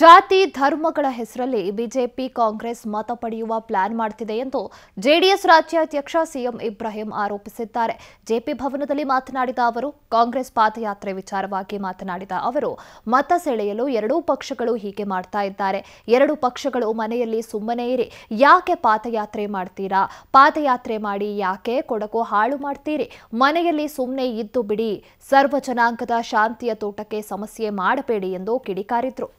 ಜಾತಿ ಧರ್ಮಗಳ ಹೆಸರಲ್ಲಿ ಬಿಜೆಪಿ ಕಾಂಗ್ರೆಸ್ ಮತ ಪಡೆಯುವ ಪ್ಲಾನ್ ಮಾಡುತ್ತಿದೆ ಎಂದು ಜೆಡಿಎಸ್ ರಾಜ್ಯಾಧ್ಯಕ್ಷ ಸಿಎಂ ಇಬ್ರಾಹಿಂ ಆರೋಪಿಸಿದ್ದಾರೆ ಜೆಪಿ ಭವನದಲ್ಲಿ ಮಾತನಾಡಿದ ಅವರು ಕಾಂಗ್ರೆಸ್ ಪಾದಯಾತ್ರೆ ವಿಚಾರವಾಗಿ ಮಾತನಾಡಿದ ಅವರು ಮತ ಸೆಳೆಯಲು ಎರಡೂ ಪಕ್ಷಗಳು ಹೀಗೆ ಮಾಡ್ತಾ ಇದ್ದಾರೆ ಎರಡೂ ಪಕ್ಷಗಳು ಮನೆಯಲ್ಲಿ ಸುಮ್ಮನೆ ಇರಿ ಯಾಕೆ ಪಾದಯಾತ್ರೆ ಮಾಡ್ತೀರಾ ಪಾದಯಾತ್ರೆ ಮಾಡಿ ಯಾಕೆ ಕೊಡಕು ಹಾಳು ಮಾಡ್ತೀರಿ ಮನೆಯಲ್ಲಿ ಸುಮ್ಮನೆ ಇದ್ದು ಬಿಡಿ ಸರ್ವ ಜನಾಂಗದ ಶಾಂತಿಯ ತೋಟಕ್ಕೆ ಸಮಸ್ಯೆ ಮಾಡಬೇಡಿ ಎಂದು ಕಿಡಿಕಾರಿದ್ರು